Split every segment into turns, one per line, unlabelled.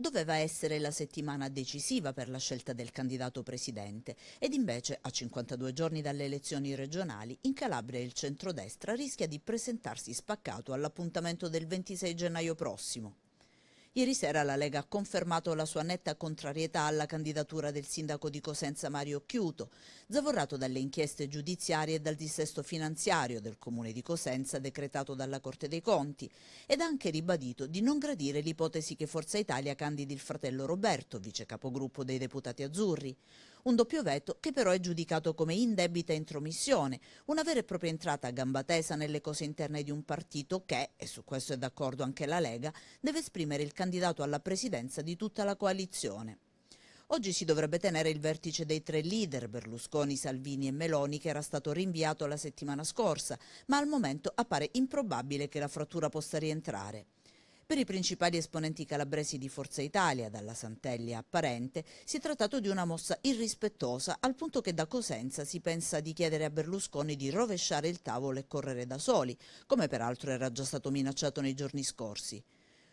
doveva essere la settimana decisiva per la scelta del candidato presidente ed invece a 52 giorni dalle elezioni regionali in Calabria il centrodestra rischia di presentarsi spaccato all'appuntamento del 26 gennaio prossimo. Ieri sera la Lega ha confermato la sua netta contrarietà alla candidatura del sindaco di Cosenza Mario Chiuto, zavorrato dalle inchieste giudiziarie e dal dissesto finanziario del comune di Cosenza decretato dalla Corte dei Conti ed ha anche ribadito di non gradire l'ipotesi che Forza Italia candidi il fratello Roberto, vice capogruppo dei deputati azzurri un doppio veto che però è giudicato come indebita intromissione, una vera e propria entrata a gamba tesa nelle cose interne di un partito che, e su questo è d'accordo anche la Lega, deve esprimere il candidato alla presidenza di tutta la coalizione. Oggi si dovrebbe tenere il vertice dei tre leader, Berlusconi, Salvini e Meloni, che era stato rinviato la settimana scorsa, ma al momento appare improbabile che la frattura possa rientrare. Per i principali esponenti calabresi di Forza Italia, dalla Santelli a Parente, si è trattato di una mossa irrispettosa al punto che da Cosenza si pensa di chiedere a Berlusconi di rovesciare il tavolo e correre da soli, come peraltro era già stato minacciato nei giorni scorsi.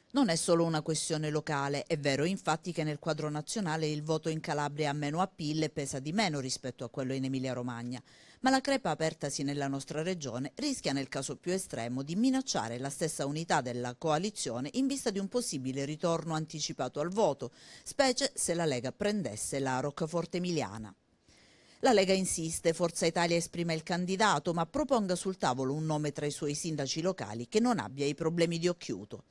Non è solo una questione locale, è vero infatti che nel quadro nazionale il voto in Calabria ha meno appeal e pesa di meno rispetto a quello in Emilia-Romagna, ma la crepa apertasi nella nostra regione rischia nel caso più estremo di minacciare la stessa unità della coalizione in vista di un possibile ritorno anticipato al voto, specie se la Lega prendesse la Roccaforte Emiliana. La Lega insiste, Forza Italia esprime il candidato, ma proponga sul tavolo un nome tra i suoi sindaci locali che non abbia i problemi di occhiuto.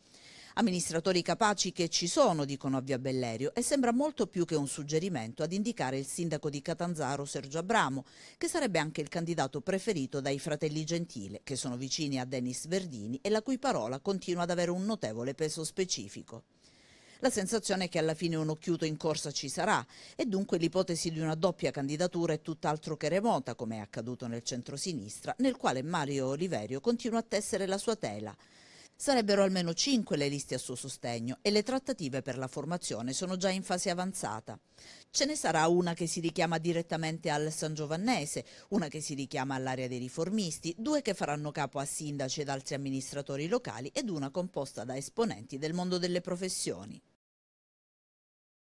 Amministratori capaci che ci sono, dicono a Via Bellerio, e sembra molto più che un suggerimento ad indicare il sindaco di Catanzaro, Sergio Abramo, che sarebbe anche il candidato preferito dai fratelli Gentile, che sono vicini a Denis Verdini e la cui parola continua ad avere un notevole peso specifico. La sensazione è che alla fine un occhiuto in corsa ci sarà e dunque l'ipotesi di una doppia candidatura è tutt'altro che remota, come è accaduto nel centro-sinistra, nel quale Mario Oliverio continua a tessere la sua tela. Sarebbero almeno cinque le liste a suo sostegno e le trattative per la formazione sono già in fase avanzata. Ce ne sarà una che si richiama direttamente al San Giovannese, una che si richiama all'area dei riformisti, due che faranno capo a sindaci ed altri amministratori locali ed una composta da esponenti del mondo delle professioni.